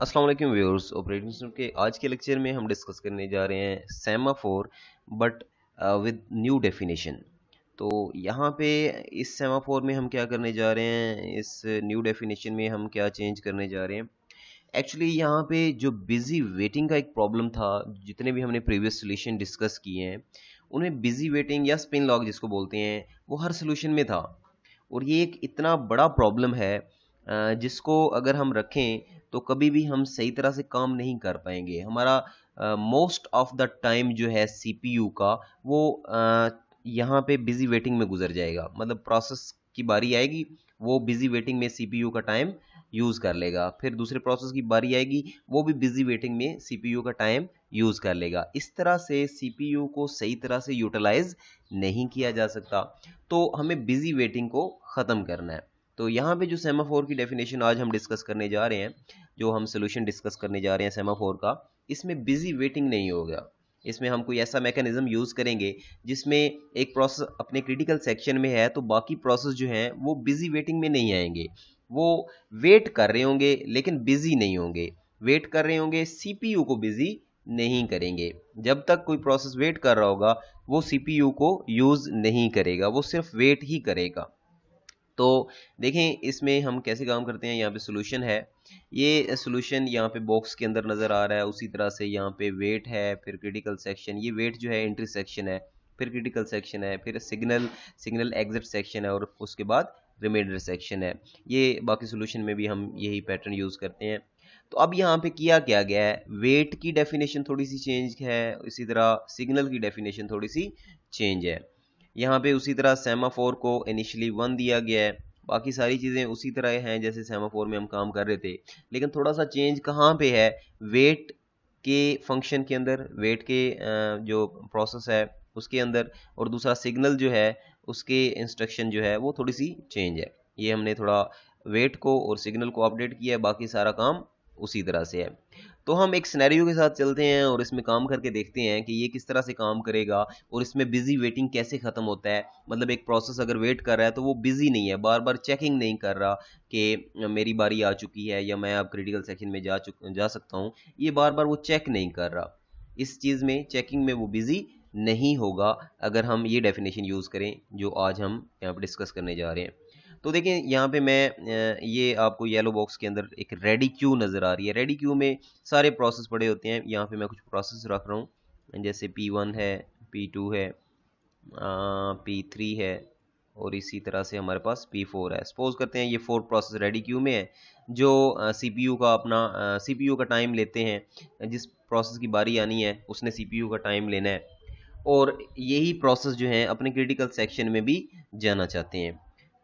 Aslam व्यवर्स operating system के आज के लेक्चर में हम डिस्कस करने जा रहे हैं four but with new definition तो यहाँ पे इस फोर में हम क्या करने जा रहे हैं इस न्यू डेफिनेशन में हम क्या चेंज करने जा रहे हैं एक्चुअली यहाँ पे जो बिज़ी वेटिंग का एक प्रॉब्लम था जितने भी हमने प्रीवियस सोल्यूशन डिस्कस किए हैं उन्हें बिज़ी वेटिंग या स्पिन लॉग जिसको बोलते हैं वो हर सोल्यूशन में था और ये एक इतना बड़ा प्रॉब्लम है जिसको अगर हम रखें तो कभी भी हम सही तरह से काम नहीं कर पाएंगे हमारा मोस्ट ऑफ द टाइम जो है सीपीयू का वो uh, यहाँ पे बिजी वेटिंग में गुजर जाएगा मतलब प्रोसेस की बारी आएगी वो बिजी वेटिंग में सीपीयू का टाइम यूज़ कर लेगा फिर दूसरे प्रोसेस की बारी आएगी वो भी बिजी वेटिंग में सीपीयू का टाइम यूज़ कर लेगा इस तरह से सीपीयू को सही तरह से यूटिलाइज नहीं किया जा सकता तो हमें बिजी वेटिंग को ख़त्म करना है तो यहाँ पे जो सेमाफोर की डेफिनेशन आज हम डिस्कस करने जा रहे हैं जो हम सोल्यूशन डिस्कस करने जा रहे हैं सेमाफोर का इसमें बिजी वेटिंग नहीं होगा इसमें हम कोई ऐसा मैकेनिज्म यूज़ करेंगे जिसमें एक प्रोसेस अपने क्रिटिकल सेक्शन में है तो बाकी प्रोसेस जो हैं वो बिजी वेटिंग में नहीं आएंगे वो वेट कर रहे होंगे लेकिन बिजी नहीं होंगे वेट कर रहे होंगे सीपीयू को बिजी नहीं करेंगे जब तक कोई प्रोसेस वेट कर रहा होगा वो सीपीयू को यूज़ नहीं करेगा वो सिर्फ वेट ही करेगा तो देखें इसमें हम कैसे काम करते हैं यहाँ पे सोल्यूशन है ये सोल्यूशन यहाँ पे बॉक्स के अंदर नज़र आ रहा है उसी तरह से यहाँ पे वेट है फिर क्रिटिकल सेक्शन ये वेट जो है एंट्री सेक्शन है फिर क्रिटिकल सेक्शन है फिर सिग्नल सिग्नल एग्जिट सेक्शन है और उसके बाद रिमाइंडर सेक्शन है ये बाकी सोल्यूशन में भी हम यही पैटर्न यूज़ करते हैं तो अब यहाँ पे किया क्या गया है वेट की डेफिनेशन थोड़ी सी चेंज है इसी तरह सिग्नल की डेफिनेशन थोड़ी सी चेंज है यहाँ पे उसी तरह सेमाफोर को इनिशियली वन दिया गया है बाकी सारी चीज़ें उसी तरह हैं जैसे सेमाफोर में हम काम कर रहे थे लेकिन थोड़ा सा चेंज कहाँ पे है वेट के फंक्शन के अंदर वेट के जो प्रोसेस है उसके अंदर और दूसरा सिग्नल जो है उसके इंस्ट्रक्शन जो है वो थोड़ी सी चेंज है ये हमने थोड़ा वेट को और सिग्नल को अपडेट किया है बाकी सारा काम उसी तरह से है तो हम एक सिनेरियो के साथ चलते हैं और इसमें काम करके देखते हैं कि ये किस तरह से काम करेगा और इसमें बिजी वेटिंग कैसे ख़त्म होता है मतलब एक प्रोसेस अगर वेट कर रहा है तो वो बिजी नहीं है बार बार चेकिंग नहीं कर रहा कि मेरी बारी आ चुकी है या मैं अब क्रिटिकल सेक्शन में जा चुक जा सकता हूँ ये बार बार वो चेक नहीं कर रहा इस चीज़ में चेकिंग में वो बिज़ी नहीं होगा अगर हम ये डेफिनेशन यूज़ करें जो आज हम यहाँ पर डिस्कस करने जा रहे हैं तो देखें यहाँ पे मैं ये आपको येलो बॉक्स के अंदर एक रेडी क्यू नज़र आ रही है रेडी क्यू में सारे प्रोसेस पड़े होते हैं यहाँ पे मैं कुछ प्रोसेस रख रहा हूँ जैसे पी वन है पी टू है पी थ्री है और इसी तरह से हमारे पास P4 है सपोज करते हैं ये फोर प्रोसेस रेडी क्यू में है जो यू का अपना यू का टाइम लेते हैं जिस प्रोसेस की बारी आनी है उसने यू का टाइम लेना है और यही प्रोसेस जो है अपने क्रिटिकल सेक्शन में भी जाना चाहते हैं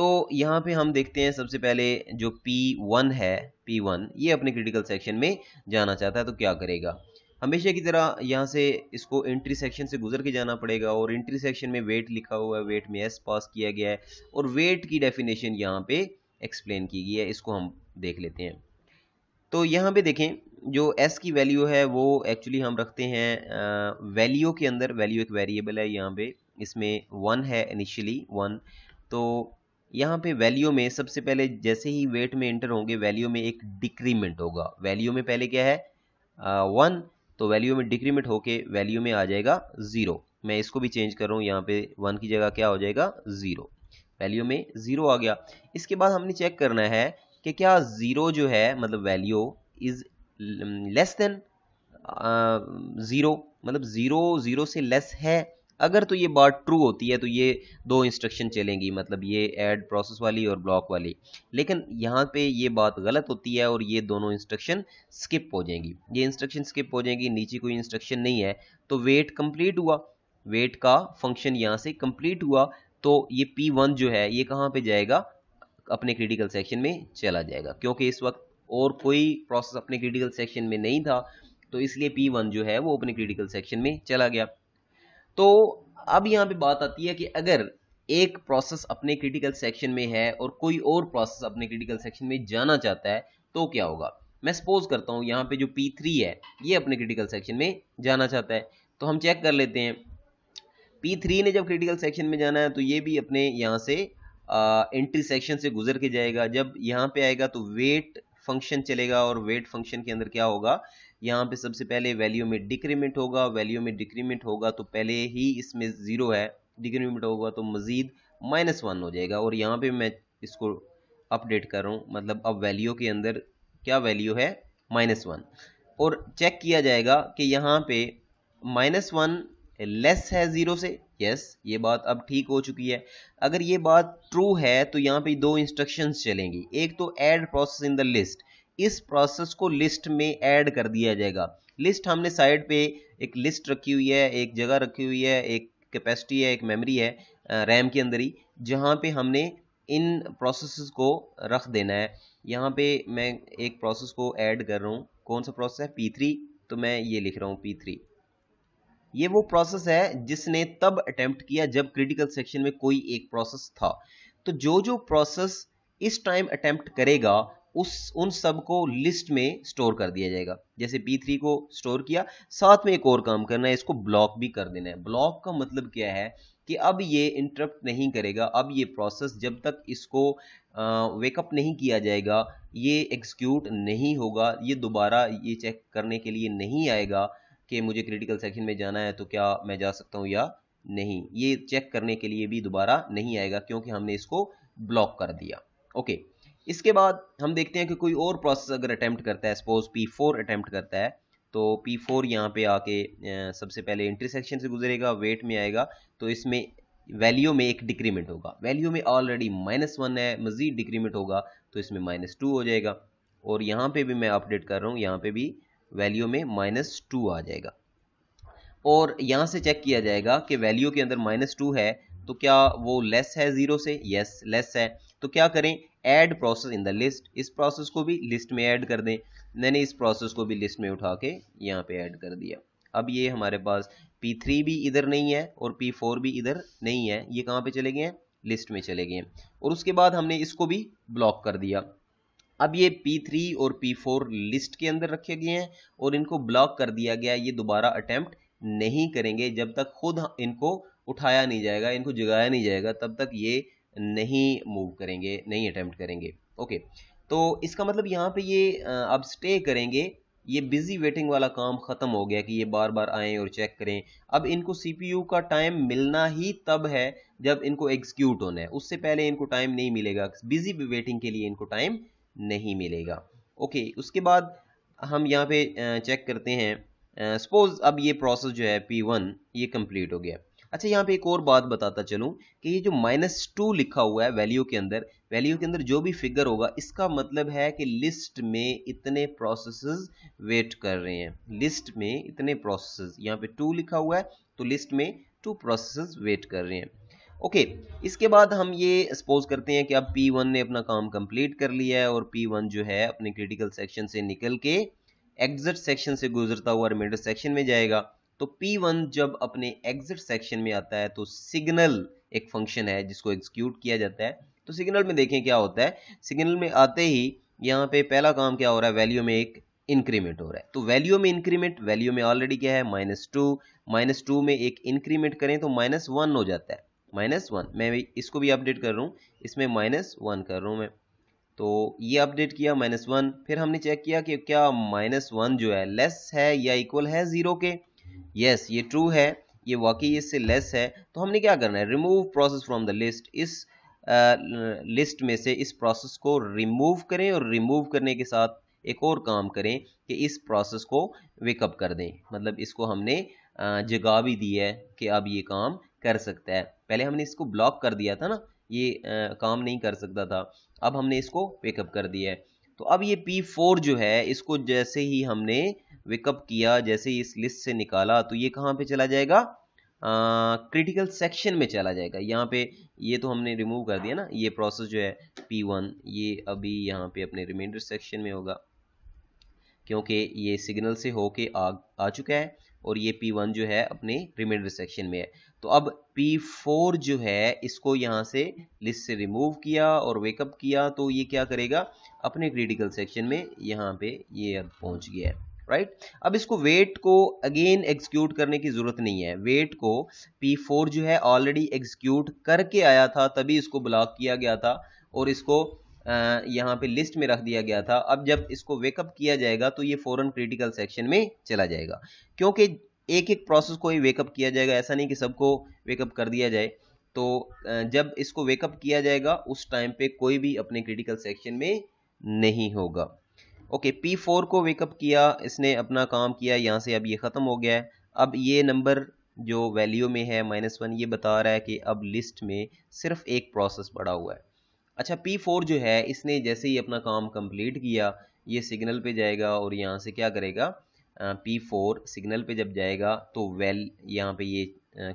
तो यहाँ पे हम देखते हैं सबसे पहले जो P1 है P1 ये अपने क्रिटिकल सेक्शन में जाना चाहता है तो क्या करेगा हमेशा की तरह यहाँ से इसको एंट्री सेक्शन से गुजर के जाना पड़ेगा और एंट्री सेक्शन में वेट लिखा हुआ है वेट में एस पास किया गया है और वेट की डेफिनेशन यहाँ पे एक्सप्लेन की गई है इसको हम देख लेते हैं तो यहाँ पे देखें जो एस की वैल्यू है वो एक्चुअली हम रखते हैं वैल्यू के अंदर वैल्यू एक वेरिएबल है यहाँ पे इसमें वन है इनिशियली वन तो यहाँ पे वैल्यू में सबसे पहले जैसे ही वेट में एंटर होंगे वैल्यू में एक डिक्रीमेंट होगा वैल्यू में पहले क्या है वन तो वैल्यू में डिक्रीमेंट होके वैल्यू में आ जाएगा ज़ीरो मैं इसको भी चेंज कर रहा हूँ यहाँ पे वन की जगह क्या हो जाएगा ज़ीरो वैल्यू में ज़ीरो आ गया इसके बाद हमने चेक करना है कि क्या ज़ीरो जो है मतलब value is less than zero मतलब ज़ीरो ज़ीरो से लेस है अगर तो ये बात ट्रू होती है तो ये दो इंस्ट्रक्शन चलेंगी मतलब ये ऐड प्रोसेस वाली और ब्लॉक वाली लेकिन यहाँ पे ये बात गलत होती है और ये दोनों इंस्ट्रक्शन स्किप हो जाएंगी ये इंस्ट्रक्शन स्किप हो जाएंगी नीचे कोई इंस्ट्रक्शन नहीं है तो वेट कंप्लीट हुआ वेट का फंक्शन यहाँ से कंप्लीट हुआ तो ये पी वन जो है ये कहाँ पे जाएगा अपने क्रिटिकल सेक्शन में चला जाएगा क्योंकि इस वक्त और कोई प्रोसेस अपने क्रिटिकल सेक्शन में नहीं था तो इसलिए पी वन जो है वो अपने क्रिटिकल सेक्शन में चला गया तो अब यहाँ पे बात आती है कि अगर एक प्रोसेस अपने क्रिटिकल सेक्शन में है और कोई और प्रोसेस अपने क्रिटिकल सेक्शन में जाना चाहता है तो क्या होगा मैं सपोज करता हूँ यहाँ पे जो P3 है ये अपने क्रिटिकल सेक्शन में जाना चाहता है तो हम चेक कर लेते हैं P3 ने जब क्रिटिकल सेक्शन में जाना है तो ये भी अपने यहाँ से एंट्री सेक्शन से गुजर के जाएगा जब यहाँ पे आएगा तो वेट फंक्शन चलेगा और वेट फंक्शन के अंदर क्या होगा यहाँ पे सबसे पहले वैल्यू में डिक्रीमेंट होगा वैल्यू में डिक्रीमेंट होगा तो पहले ही इसमें ज़ीरो है डिक्रीमेंट होगा तो मज़ीद माइनस वन हो जाएगा और यहाँ पे मैं इसको अपडेट कर रहा हूँ मतलब अब वैल्यू के अंदर क्या वैल्यू है माइनस वन और चेक किया जाएगा कि यहाँ पे माइनस वन लेस है ज़ीरो से यस ये बात अब ठीक हो चुकी है अगर ये बात ट्रू है तो यहाँ पे दो इंस्ट्रक्शंस चलेंगी एक तो add process in the list इस प्रोसेस को लिस्ट में ऐड कर दिया जाएगा लिस्ट हमने साइड पे एक लिस्ट रखी हुई है एक जगह रखी हुई है एक कैपेसिटी है एक मेमोरी है रैम के अंदर ही जहाँ पे हमने इन प्रोसेस को रख देना है यहाँ पे मैं एक प्रोसेस को ऐड कर रहा हूँ कौन सा प्रोसेस है पी थ्री तो मैं ये लिख रहा हूँ पी थ्री ये वो प्रोसेस है जिसने तब अटेम्प्ट किया जब क्रिटिकल सेक्शन में कोई एक प्रोसेस था तो जो जो प्रोसेस इस टाइम अटेम्प्ट करेगा उस उन सब को लिस्ट में स्टोर कर दिया जाएगा जैसे P3 को स्टोर किया साथ में एक और काम करना है इसको ब्लॉक भी कर देना है ब्लॉक का मतलब क्या है कि अब ये इंटरप्ट नहीं करेगा अब ये प्रोसेस जब तक इसको वेकअप नहीं किया जाएगा ये एग्जीक्यूट नहीं होगा ये दोबारा ये चेक करने के लिए नहीं आएगा कि मुझे क्रिटिकल सेक्शन में जाना है तो क्या मैं जा सकता हूँ या नहीं ये चेक करने के लिए भी दोबारा नहीं आएगा क्योंकि हमने इसको ब्लॉक कर दिया ओके okay. इसके बाद हम देखते हैं कि कोई और प्रोसेस अगर अटैम्प्ट करता है सपोज पी फोर अटैम्प्ट करता है तो पी फोर यहाँ पर आके सबसे पहले इंटरसेक्शन से गुजरेगा वेट में आएगा तो इसमें वैल्यू में एक डिक्रीमेंट होगा वैल्यू में ऑलरेडी माइनस वन है मज़ीद डिक्रीमेंट होगा तो इसमें माइनस टू हो जाएगा और यहाँ पे भी मैं अपडेट कर रहा हूँ यहाँ पे भी वैल्यू में माइनस टू आ जाएगा और यहाँ से चेक किया जाएगा कि वैल्यू के अंदर माइनस टू है तो क्या वो लेस है ज़ीरो से यस लेस है तो क्या करें add process in the list इस प्रोसेस को भी लिस्ट में ऐड कर दें मैंने इस प्रोसेस को भी लिस्ट में उठा के यहाँ पे ऐड कर दिया अब ये हमारे पास P3 भी इधर नहीं है और P4 भी इधर नहीं है ये कहाँ पे चले गए हैं लिस्ट में चले गए हैं और उसके बाद हमने इसको भी ब्लॉक कर दिया अब ये P3 और P4 लिस्ट के अंदर रखे गए हैं और इनको ब्लॉक कर दिया गया ये दोबारा अटैम्प्ट नहीं करेंगे जब तक खुद इनको उठाया नहीं जाएगा इनको जगाया नहीं जाएगा तब तक ये नहीं मूव करेंगे नहीं अटैम्प्ट करेंगे ओके तो इसका मतलब यहाँ पे ये अब स्टे करेंगे ये बिजी वेटिंग वाला काम ख़त्म हो गया कि ये बार बार आएँ और चेक करें अब इनको सीपीयू का टाइम मिलना ही तब है जब इनको एग्जीक्यूट होना है उससे पहले इनको टाइम नहीं मिलेगा बिजी वेटिंग के लिए इनको टाइम नहीं मिलेगा ओके उसके बाद हम यहाँ पे चेक करते हैं सपोज अब ये प्रोसेस जो है पी वन ये कंप्लीट हो गया अच्छा यहाँ पे एक और बात बताता चलूँ कि ये जो माइनस टू लिखा हुआ है वैल्यू के अंदर वैल्यू के अंदर जो भी फिगर होगा इसका मतलब है कि लिस्ट में इतने प्रोसेसेस वेट कर रहे हैं लिस्ट में इतने प्रोसेसेस यहाँ पे टू लिखा हुआ है तो लिस्ट में टू प्रोसेसेस वेट कर रहे हैं ओके okay, इसके बाद हम ये सपोज करते हैं कि अब P1 ने अपना काम कंप्लीट कर लिया है और P1 जो है अपने क्रिटिकल सेक्शन से निकल के एग्जिट सेक्शन से गुजरता हुआ रिमाइंडर सेक्शन में जाएगा तो P1 जब अपने एग्जिट सेक्शन में आता है तो सिग्नल एक फंक्शन है जिसको एग्जीक्यूट किया जाता है तो सिग्नल में देखें क्या होता है सिग्नल में आते ही यहाँ पे पहला काम क्या हो रहा है वैल्यू में एक इंक्रीमेंट हो रहा है तो वैल्यू में इंक्रीमेंट वैल्यू में ऑलरेडी क्या है माइनस टू माइनस टू में एक इंक्रीमेंट करें तो माइनस वन हो जाता है माइनस वन मैं इसको भी अपडेट कर रहा हूँ इसमें माइनस वन कर रहा हूँ मैं तो ये अपडेट किया माइनस वन फिर हमने चेक किया कि क्या माइनस वन जो है लेस है या इक्वल है जीरो के यस ये ट्रू है ये वाकई इससे लेस है तो हमने क्या करना है remove process from the list इस लिस्ट uh, में से इस प्रोसेस को रिमूव करें और रिमूव करने के साथ एक और काम करें कि इस प्रोसेस को वेकअप कर दें मतलब इसको हमने जगा भी दी है कि अब ये काम कर सकता है पहले हमने इसको ब्लॉक कर दिया था ना ये आ, काम नहीं कर सकता था अब हमने इसको वेकअप कर दिया है तो अब ये P4 जो है इसको जैसे ही हमने वेकअप किया जैसे ही इस लिस्ट से निकाला तो ये कहाँ पे चला जाएगा क्रिटिकल सेक्शन में चला जाएगा यहाँ पे ये तो हमने रिमूव कर दिया ना ये प्रोसेस जो है P1 ये अभी यहाँ पे अपने रिमाइंडर सेक्शन में होगा क्योंकि ये सिग्नल से होके आ आ चुका है और ये P1 जो है अपने रिमाइंडर सेक्शन में है तो अब P4 जो है इसको यहाँ से लिस्ट से रिमूव किया और वेकअप किया तो ये क्या करेगा अपने क्रिटिकल सेक्शन में यहाँ पे ये अब पहुंच गया है राइट अब इसको वेट को अगेन एग्जीक्यूट करने की जरूरत नहीं है वेट को P4 जो है ऑलरेडी एग्जीक्यूट करके आया था तभी इसको ब्लॉक किया गया था और इसको यहाँ पे लिस्ट में रख दिया गया था अब जब इसको वेकअप किया जाएगा तो ये फॉरन क्रिटिकल सेक्शन में चला जाएगा क्योंकि एक एक प्रोसेस को ही वेकअप किया जाएगा ऐसा नहीं कि सबको वेकअप कर दिया जाए तो जब इसको वेकअप किया जाएगा उस टाइम पे कोई भी अपने क्रिटिकल सेक्शन में नहीं होगा ओके पी फोर को वेकअप किया इसने अपना काम किया यहाँ से अब ये ख़त्म हो गया है अब ये नंबर जो वैल्यू में है माइनस वन ये बता रहा है कि अब लिस्ट में सिर्फ एक प्रोसेस पड़ा हुआ है अच्छा पी फोर जो है इसने जैसे ही अपना काम कंप्लीट किया ये सिग्नल पे जाएगा और यहाँ से क्या करेगा पी फोर सिग्नल पे जब जाएगा तो वेल यहाँ पे ये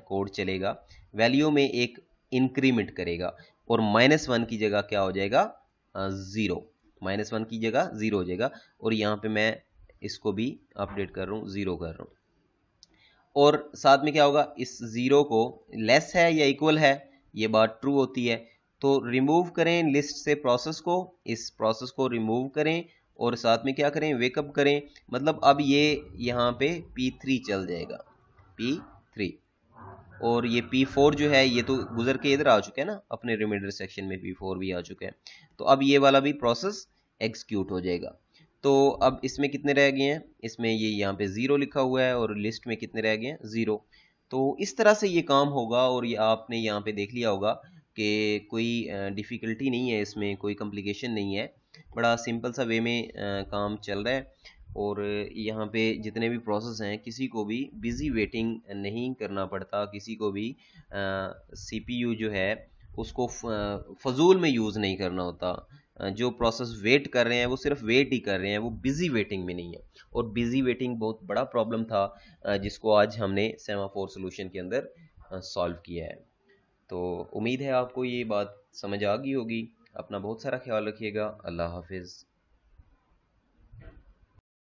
कोड चलेगा वैल्यू में एक इंक्रीमेंट करेगा और माइनस वन की जगह क्या हो जाएगा ज़ीरो माइनस वन की जगह ज़ीरो हो जाएगा और यहाँ पे मैं इसको भी अपडेट कर रहा हूँ ज़ीरो कर रहा हूँ और साथ में क्या होगा इस ज़ीरो को लेस है या इक्वल है ये बात ट्रू होती है तो रिमूव करें लिस्ट से प्रोसेस को इस प्रोसेस को रिमूव करें और साथ में क्या करें वेकअप करें मतलब अब ये यहाँ पे P3 चल जाएगा P3 और ये P4 जो है ये तो गुजर के इधर आ चुके हैं ना अपने रिमाइंडर सेक्शन में P4 भी आ चुके हैं तो अब ये वाला भी प्रोसेस एग्जीक्यूट हो जाएगा तो अब इसमें कितने रह गए हैं इसमें ये यहाँ पे ज़ीरो लिखा हुआ है और लिस्ट में कितने रह गए हैं ज़ीरो तो इस तरह से ये काम होगा और ये आपने यहाँ पे देख लिया होगा कि कोई डिफ़िकल्टी नहीं है इसमें कोई कम्प्लिकेशन नहीं है बड़ा सिंपल सा वे में काम चल रहा है और यहाँ पे जितने भी प्रोसेस हैं किसी को भी बिज़ी वेटिंग नहीं करना पड़ता किसी को भी सीपीयू जो है उसको फजूल में यूज़ नहीं करना होता जो प्रोसेस वेट कर रहे हैं वो सिर्फ वेट ही कर रहे हैं वो बिज़ी वेटिंग में नहीं है और बिज़ी वेटिंग बहुत बड़ा प्रॉब्लम था जिसको आज हमने सेमाफोर सोल्यूशन के अंदर सॉल्व किया है तो उम्मीद है आपको ये बात समझ आ गई होगी अपना बहुत सारा ख्याल रखिएगा अल्लाह हाफिज़